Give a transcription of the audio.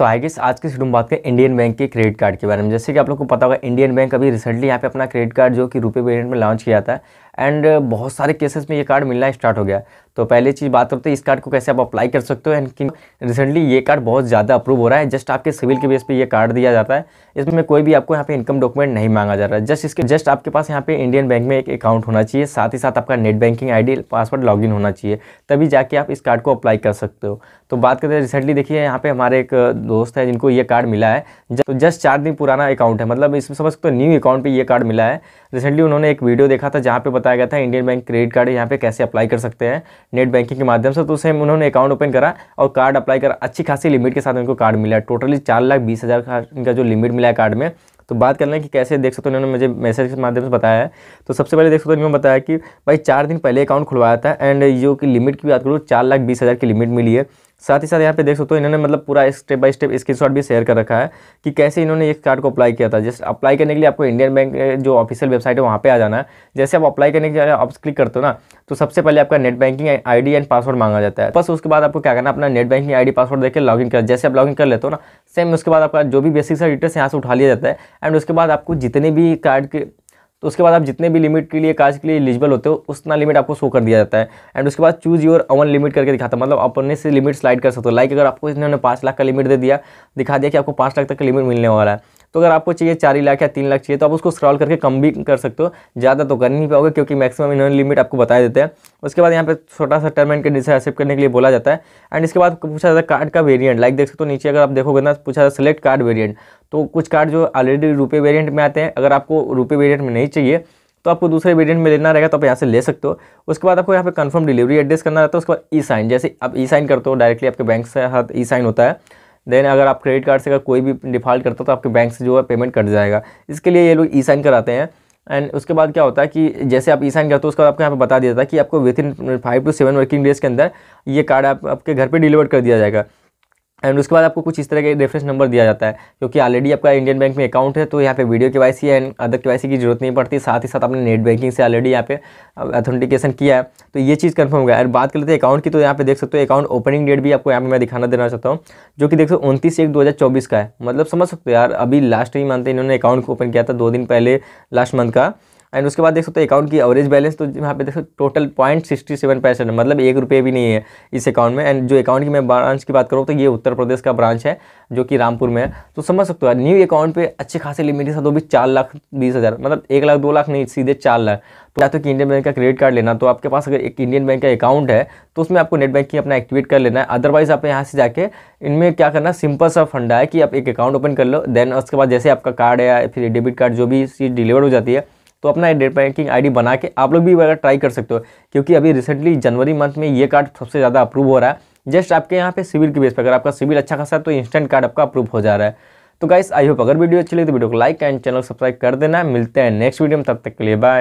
तो I guess आज के शुरू में बात करें इंडियन बैंक के क्रेडिट कार्ड के बारे में जैसे कि आप लोग को पता होगा इंडियन बैंक अभी रिसेंटली यहाँ पे अपना क्रेडिट कार्ड जो कि रुपये वेरियंट में लॉन्च किया था एंड uh, बहुत सारे केसेस में ये कार्ड मिलना स्टार्ट हो गया तो पहली चीज़ बात करते हैं इस कार्ड को कैसे आप अप्लाई कर सकते हो एंड कि रिसेंटली ये कार्ड बहुत ज़्यादा अप्रूव हो रहा है जस्ट आपके सिविल के बेस पे ये कार्ड दिया जाता है इसमें कोई भी आपको यहाँ पे इनकम डॉक्यूमेंट नहीं मांगा जा रहा है जस्ट इसके जस्ट आपके पास यहाँ पे इंडियन बैंक में एक अकाउंट होना चाहिए साथ ही साथ आपका net banking ID password log होना चाहिए तभी जाके आप इस कार्ड को अप्लाई कर सकते हो तो बात करते हैं रिसेंटली देखिए यहाँ पर हमारे एक दोस्त है जिनको ये कार्ड मिला है तो जस्ट चार दिन पुराना अकाउंट है मतलब इसमें समझ सकते हो न्यू अकाउंट पर ये कार्ड मिला है रिसेंटली उन्होंने एक वीडियो देखा था जहाँ पे बताया गया था इंडियन बैंक क्रेडिट कार्ड यहाँ पे कैसे अप्लाई कर सकते हैं नेट बैंकिंग के माध्यम से तो सेम उन्होंने अकाउंट ओपन करा और कार्ड अप्लाई करा अच्छी खासी लिमिट के साथ उनको कार्ड मिला टोटली चार लाख बीस हज़ार का इनका जो लिमिट मिला है कार्ड में तो बात कर लें कि कैसे देख सकते हो उन्होंने मुझे मैसेज के माध्यम से बताया है तो सबसे पहले देख सकते हो इन्होंने बताया कि भाई चार दिन पहले अकाउंट खुलवाया था एंड जो कि लिमिट की बात करूँ चार लाख बीस हज़ार की लिमिट मिली है साथ ही साथ यहाँ पे देख सकते हो इन्होंने मतलब पूरा स्टेप बाय स्टेप स्क्रीनशॉट भी शेयर कर रखा है कि कैसे इन्होंने इस कार्ड को अप्लाई किया था जस्ट अप्लाई करने के लिए आपको इंडियन बैंक जो ऑफिशियल वेबसाइट है वहाँ पे आ जाना है जैसे आप अप्लाई करने के लिए आप क्लिक करते हो ना तो सबसे पहले आपका net banking ID and password मांगा जाता है बस उसके बाद आपको क्या करना अपना net banking ID password log login कर जैसे आप इन कर लेते हो ना सेम उसके बाद आपका जो भी बेसिक सा डिटेल्स यहाँ से उठा लिया जाता है एंड उसके बाद आपको जितने भी कार्ड के तो उसके बाद आप जितने भी लिमिट के लिए कार्ज के लिए एलिजिबल होते हो उतना लिमिट आपको शो कर दिया जाता है एंड उसके बाद चूज योर अवन लिमिट करके दिखाता है मतलब अपने से लिमिट स्लाइड कर सकते हो लाइक अगर आपको इन्होंने पाँच लाख का लिमिट दे दिया दिखा दिया कि आपको पाँच लाख तक का लिमिट मिलने वाला है तो अगर आपको चाहिए चार लाख या तीन लाख चाहिए तो आप उसको स्क्रॉल करके कम भी कर सकते हो ज़्यादा तो कर नहीं पाओगे क्योंकि मैक्सिमम इन्होंने लिमिट आपको बताया देते हैं उसके बाद यहाँ पे छोटा सा टर्म एंड कंडीशन एक्सेप्ट करने के लिए बोला जाता है एंड इसके बाद पूछा जाता है कार्ड का वेरियंट लाइक देख सकते हो नीचे अगर आप देखोगे ना पूछा जाता सेलेक्ट कार्ड वेरियंट तो कुछ कार्ड जो ऑलरेडी रुपये वेरियंट में आते हैं अगर आपको रुपये वेरियंट में नहीं चाहिए तो आपको दूसरे वेरिएंट में लेना रहेगा तो आप यहाँ से ले सकते हो उसके बाद आपको यहाँ पे कंफर्म डिलीवरी एड्रेस करना रहता है उसके बाद ई साइन जैसे आप ई साइन करते हो डायरेक्टली आपके बैंक से हाथ ई साइन होता है देन अगर आप क्रेडिट कार्ड से अगर कोई भी डिफ़ॉल्ट करता तो आपके बैंक से जो है पेमेंट कट जाएगा इसके लिए ये लोग ई साइन कराते हैं एंड उसके बाद क्या होता है कि जैसे आप ई साइन करते हो उसके बाद आपको यहाँ पे बता दिया जाता है कि आपको within five to seven working days के अंदर ये कार्ड आप आपके घर पे डिलीवर कर दिया जाएगा एंड उसके बाद आपको कुछ इस तरह के रेफरेंस नंबर दिया जाता है क्योंकि ऑलरेडी आपका इंडियन बैंक में अकाउंट है तो यहाँ पे video K Y C and other K Y C की जरूरत नहीं पड़ती साथ ही साथ आपने नेट बैंकिंग से ऑलरेडी यहाँ पे ऑथेंटिकेशन uh, किया है तो ये चीज़ कन्फर्म गया और बात कर लेते हैं अकाउंट की तो यहाँ पे देख सकते हो अकाउंट ओपनिंग डेट भी आपको यहाँ पर मैं दिखाना देना चाहता हूँ जो कि देख सौ उनतीस एक दो का है मतलब समझ सकते हो यार अभी लास्ट ही मंथ इन्होंने अकाउंट को ओपन किया था दो दिन पहले लास्ट मंथ का एंड उसके बाद देख सकते हो अकाउंट की एवरेज बैलेंस तो यहाँ पे देख सकते total point sixty seven percent मतलब एक रुपये भी नहीं है इस अकाउंट में एंड जो अकाउंट की मैं ब्रांच की बात करूँ तो ये उत्तर प्रदेश का ब्रांच है जो कि रामपुर में है तो समझ सकते हो न्यू अकाउंट पे अच्छे खासे लिमिट है तो भी चार लाख बीस हज़ार मतलब एक लाख दो लाख नहीं सीधे चार लाख तो या तो कि इंडियन बैंक का क्रेडिट कार्ड लेना तो आपके पास अगर एक इंडियन बैंक का अकाउंट है तो उसमें आपको नेट बैंकिंग अपना एक्टिवेट कर लेना है अदरवाइज आप यहाँ से जाके इनमें क्या करना सिंपल सा फंडा है कि आप एक अकाउंट ओपन कर लो देन उसके बाद जैसे आपका कार्ड है या फिर डेबिट कार्ड जो भी चीज़ डिलीवर हो जाती है तो अपना नेट बैंकिंग आईडी बना के आप लोग भी अगर ट्राई कर सकते हो क्योंकि अभी रिसेंटली जनवरी मंथ में ये कार्ड सबसे ज़्यादा अप्रूव हो रहा है जस्ट आपके यहाँ पे सिविल के बेस पर अगर आपका सिविल अच्छा खासा है तो इंस्टेंट कार्ड आपका अप्रूव हो जा रहा है तो गाइस आई होप अगर वीडियो अच्छी लगी तो वीडियो को लाइक एंड चैनल सब्सक्राइब कर देना मिलते हैं नेक्स्ट वीडियो में तब तक के लिए बाय